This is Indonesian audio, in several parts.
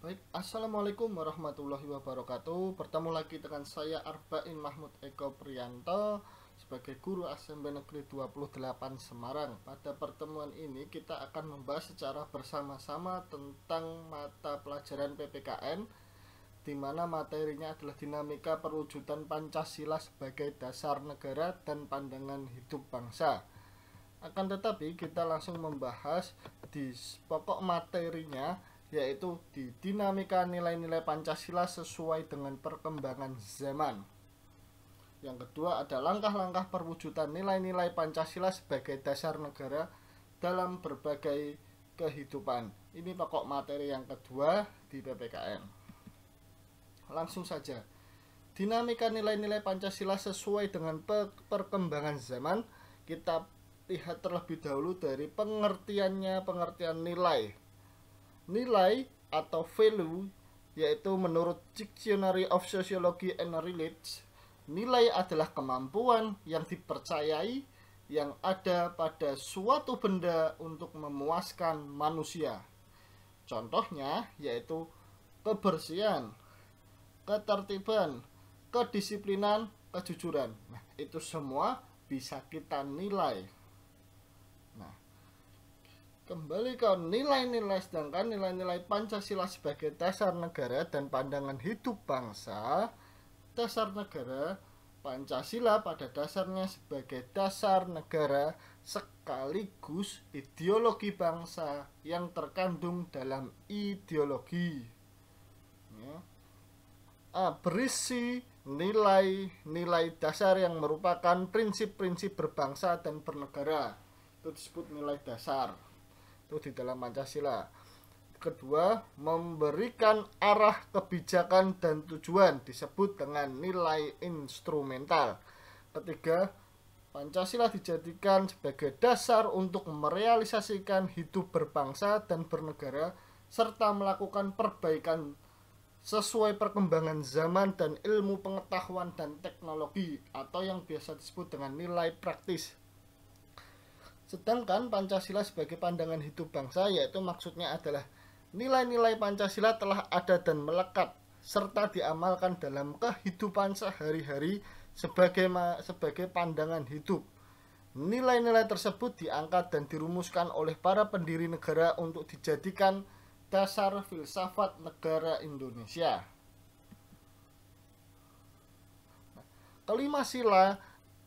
Baik, Assalamualaikum warahmatullahi wabarakatuh Bertemu lagi dengan saya Arba'in Mahmud Eko Prianto Sebagai Guru SMP Negeri 28 Semarang Pada pertemuan ini kita akan membahas secara bersama-sama tentang mata pelajaran PPKN di mana materinya adalah dinamika perwujudan Pancasila sebagai dasar negara dan pandangan hidup bangsa akan tetapi kita langsung membahas di pokok materinya yaitu di dinamika nilai-nilai Pancasila sesuai dengan perkembangan zaman. Yang kedua ada langkah-langkah perwujudan nilai-nilai Pancasila sebagai dasar negara dalam berbagai kehidupan. Ini pokok materi yang kedua di PPKN. Langsung saja. Dinamika nilai-nilai Pancasila sesuai dengan perkembangan zaman, kita lihat terlebih dahulu dari pengertiannya, pengertian nilai nilai atau value yaitu menurut Dictionary of Sociology and Religion nilai adalah kemampuan yang dipercayai yang ada pada suatu benda untuk memuaskan manusia. Contohnya yaitu kebersihan, ketertiban, kedisiplinan, kejujuran. Nah, itu semua bisa kita nilai. Kembali ke nilai-nilai sedangkan nilai-nilai Pancasila sebagai dasar negara dan pandangan hidup bangsa, dasar negara Pancasila pada dasarnya sebagai dasar negara sekaligus ideologi bangsa yang terkandung dalam ideologi. Ya. berisi nilai-nilai dasar yang merupakan prinsip-prinsip berbangsa dan bernegara. Itu disebut nilai dasar itu di dalam Pancasila kedua memberikan arah kebijakan dan tujuan disebut dengan nilai instrumental ketiga Pancasila dijadikan sebagai dasar untuk merealisasikan hidup berbangsa dan bernegara serta melakukan perbaikan sesuai perkembangan zaman dan ilmu pengetahuan dan teknologi atau yang biasa disebut dengan nilai praktis Sedangkan Pancasila sebagai pandangan hidup bangsa yaitu maksudnya adalah nilai-nilai Pancasila telah ada dan melekat serta diamalkan dalam kehidupan sehari-hari sebagai sebagai pandangan hidup. Nilai-nilai tersebut diangkat dan dirumuskan oleh para pendiri negara untuk dijadikan dasar filsafat negara Indonesia. Kelima sila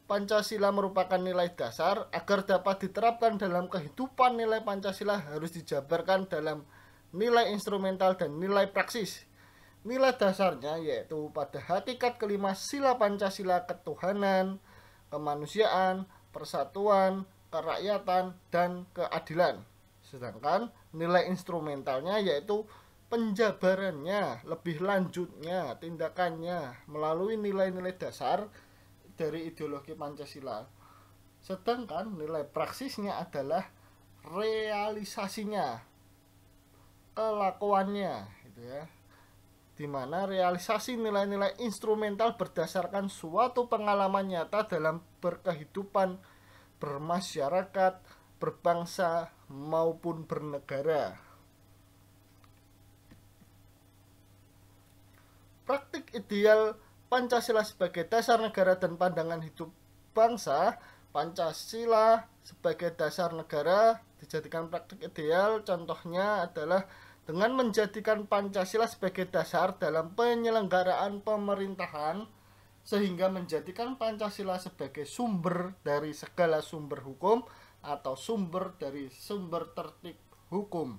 Pancasila merupakan nilai dasar agar dapat diterapkan dalam kehidupan nilai Pancasila harus dijabarkan dalam nilai instrumental dan nilai praksis. Nilai dasarnya yaitu pada hakikat kelima sila Pancasila ketuhanan, kemanusiaan, persatuan, kerakyatan, dan keadilan. Sedangkan nilai instrumentalnya yaitu penjabarannya, lebih lanjutnya, tindakannya melalui nilai-nilai dasar dari ideologi Pancasila. Sedangkan nilai praksisnya adalah realisasinya, kelakuannya, gitu ya. Di mana realisasi nilai-nilai instrumental berdasarkan suatu pengalaman nyata dalam berkehidupan bermasyarakat, berbangsa maupun bernegara. Praktik ideal Pancasila sebagai dasar negara dan pandangan hidup bangsa, Pancasila sebagai dasar negara dijadikan praktik ideal, contohnya adalah dengan menjadikan Pancasila sebagai dasar dalam penyelenggaraan pemerintahan, sehingga menjadikan Pancasila sebagai sumber dari segala sumber hukum atau sumber dari sumber tertib hukum.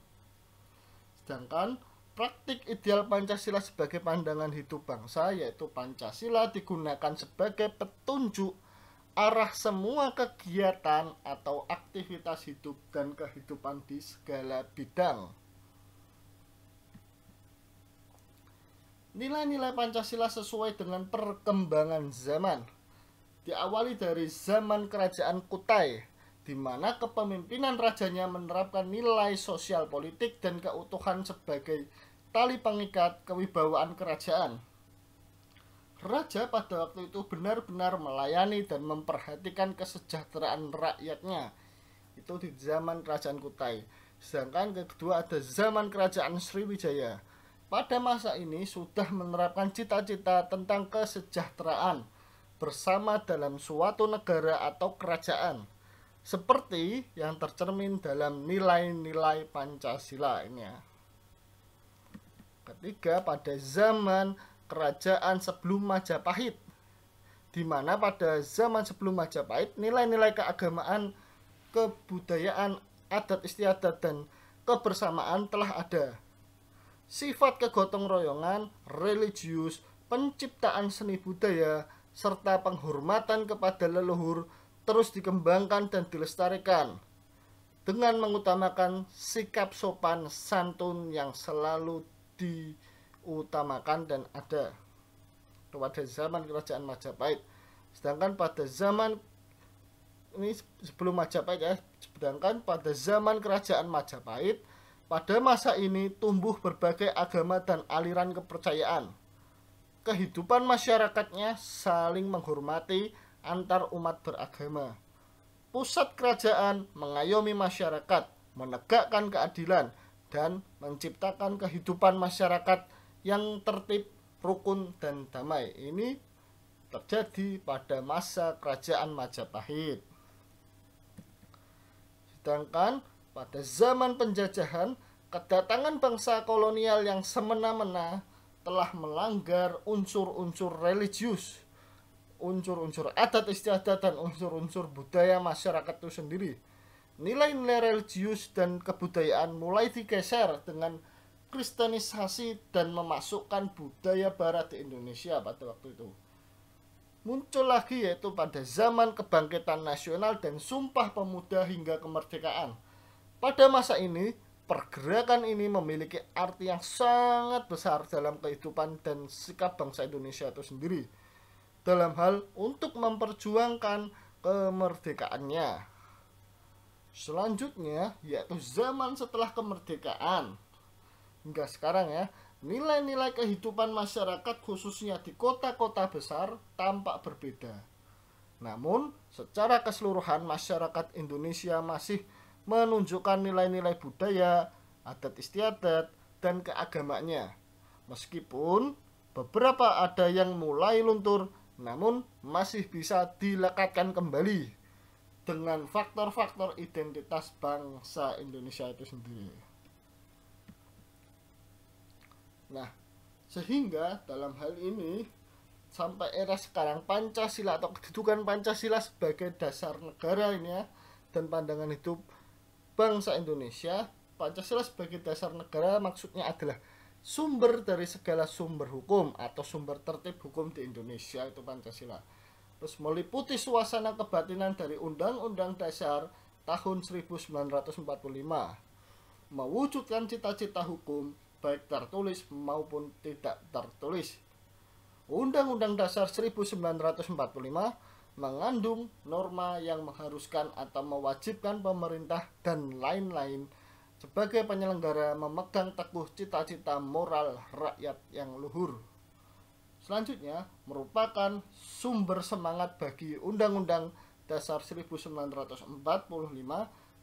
Sedangkan Praktik ideal Pancasila sebagai pandangan hidup bangsa yaitu Pancasila digunakan sebagai petunjuk arah semua kegiatan atau aktivitas hidup dan kehidupan di segala bidang. Nilai-nilai Pancasila sesuai dengan perkembangan zaman. Diawali dari zaman kerajaan Kutai di mana kepemimpinan rajanya menerapkan nilai sosial politik dan keutuhan sebagai tali pengikat kewibawaan kerajaan. Raja pada waktu itu benar-benar melayani dan memperhatikan kesejahteraan rakyatnya. Itu di zaman kerajaan Kutai. Sedangkan kedua ada zaman kerajaan Sriwijaya. Pada masa ini sudah menerapkan cita-cita tentang kesejahteraan bersama dalam suatu negara atau kerajaan seperti yang tercermin dalam nilai-nilai Pancasila ini ya. Ketiga, pada zaman kerajaan sebelum Majapahit, di mana pada zaman sebelum Majapahit nilai-nilai keagamaan, kebudayaan, adat istiadat dan kebersamaan telah ada. Sifat kegotong royongan, religius, penciptaan seni budaya, serta penghormatan kepada leluhur terus dikembangkan dan dilestarikan dengan mengutamakan sikap sopan santun yang selalu diutamakan dan ada pada zaman kerajaan Majapahit. Sedangkan pada zaman ini sebelum Majapahit ya, sedangkan pada zaman kerajaan Majapahit pada masa ini tumbuh berbagai agama dan aliran kepercayaan. Kehidupan masyarakatnya saling menghormati antar umat beragama. Pusat kerajaan mengayomi masyarakat, menegakkan keadilan, dan menciptakan kehidupan masyarakat yang tertib, rukun, dan damai. Ini terjadi pada masa kerajaan Majapahit. Sedangkan pada zaman penjajahan, kedatangan bangsa kolonial yang semena-mena telah melanggar unsur-unsur religius unsur-unsur adat istiadat dan unsur-unsur budaya masyarakat itu sendiri. Nilai-nilai religius dan kebudayaan mulai digeser dengan kristenisasi dan memasukkan budaya barat di Indonesia pada waktu itu. Muncul lagi yaitu pada zaman kebangkitan nasional dan sumpah pemuda hingga kemerdekaan. Pada masa ini, pergerakan ini memiliki arti yang sangat besar dalam kehidupan dan sikap bangsa Indonesia itu sendiri dalam hal untuk memperjuangkan kemerdekaannya. Selanjutnya yaitu zaman setelah kemerdekaan. Hingga sekarang ya, nilai-nilai kehidupan masyarakat khususnya di kota-kota besar tampak berbeda. Namun, secara keseluruhan masyarakat Indonesia masih menunjukkan nilai-nilai budaya, adat istiadat, dan keagamaannya. Meskipun beberapa ada yang mulai luntur namun masih bisa dilekatkan kembali dengan faktor-faktor identitas bangsa Indonesia itu sendiri. Nah, sehingga dalam hal ini sampai era sekarang Pancasila atau kedudukan Pancasila sebagai dasar negara ini ya dan pandangan hidup bangsa Indonesia Pancasila sebagai dasar negara maksudnya adalah sumber dari segala sumber hukum atau sumber tertib hukum di Indonesia itu Pancasila. Terus meliputi suasana kebatinan dari Undang-Undang Dasar tahun 1945. Mewujudkan cita-cita hukum baik tertulis maupun tidak tertulis. Undang-Undang Dasar 1945 mengandung norma yang mengharuskan atau mewajibkan pemerintah dan lain-lain sebagai penyelenggara memegang teguh cita-cita moral rakyat yang luhur. Selanjutnya, merupakan sumber semangat bagi Undang-Undang Dasar 1945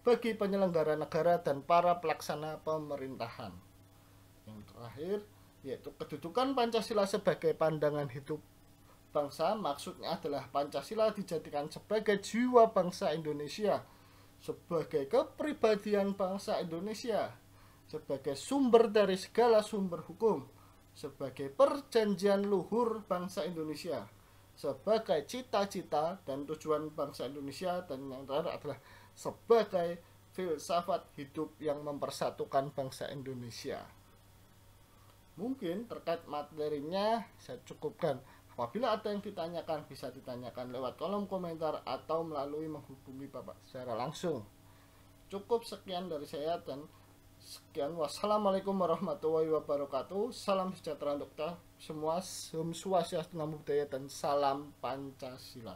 bagi penyelenggara negara dan para pelaksana pemerintahan. Yang terakhir, yaitu kedudukan Pancasila sebagai pandangan hidup bangsa maksudnya adalah Pancasila dijadikan sebagai jiwa bangsa Indonesia sebagai kepribadian bangsa Indonesia, sebagai sumber dari segala sumber hukum, sebagai perjanjian luhur bangsa Indonesia, sebagai cita-cita dan tujuan bangsa Indonesia dan yang terakhir adalah sebagai filsafat hidup yang mempersatukan bangsa Indonesia. Mungkin terkait materinya saya cukupkan. Apabila ada yang ditanyakan, bisa ditanyakan lewat kolom komentar atau melalui menghubungi Bapak secara langsung. Cukup sekian dari saya dan sekian. Wassalamualaikum warahmatullahi wabarakatuh. Salam sejahtera untuk kita semua. Om Swastiastu Budaya dan salam Pancasila.